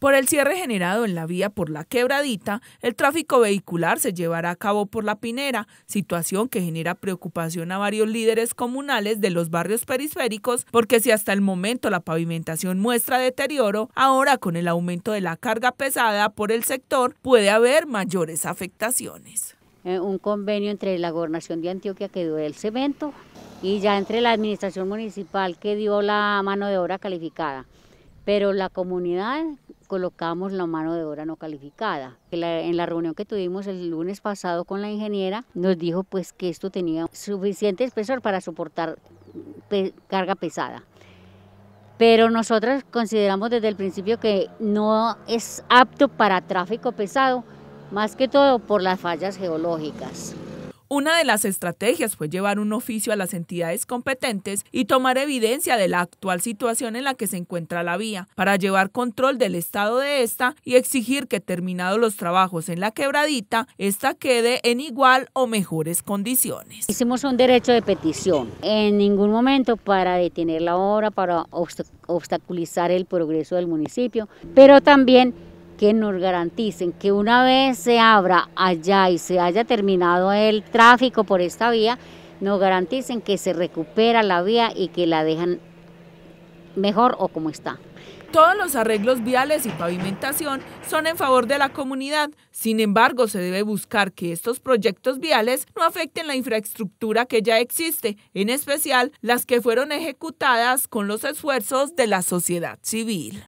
Por el cierre generado en la vía por la quebradita, el tráfico vehicular se llevará a cabo por la Pinera, situación que genera preocupación a varios líderes comunales de los barrios periféricos, porque si hasta el momento la pavimentación muestra deterioro, ahora con el aumento de la carga pesada por el sector puede haber mayores afectaciones. Eh, un convenio entre la gobernación de Antioquia que dio el cemento y ya entre la administración municipal que dio la mano de obra calificada. Pero la comunidad colocamos la mano de obra no calificada. En la reunión que tuvimos el lunes pasado con la ingeniera, nos dijo pues que esto tenía suficiente espesor para soportar carga pesada. Pero nosotros consideramos desde el principio que no es apto para tráfico pesado, más que todo por las fallas geológicas. Una de las estrategias fue llevar un oficio a las entidades competentes y tomar evidencia de la actual situación en la que se encuentra la vía, para llevar control del estado de esta y exigir que terminados los trabajos en la quebradita, esta quede en igual o mejores condiciones. Hicimos un derecho de petición, en ningún momento para detener la obra, para obstaculizar el progreso del municipio, pero también que nos garanticen que una vez se abra allá y se haya terminado el tráfico por esta vía, nos garanticen que se recupera la vía y que la dejan mejor o como está. Todos los arreglos viales y pavimentación son en favor de la comunidad. Sin embargo, se debe buscar que estos proyectos viales no afecten la infraestructura que ya existe, en especial las que fueron ejecutadas con los esfuerzos de la sociedad civil.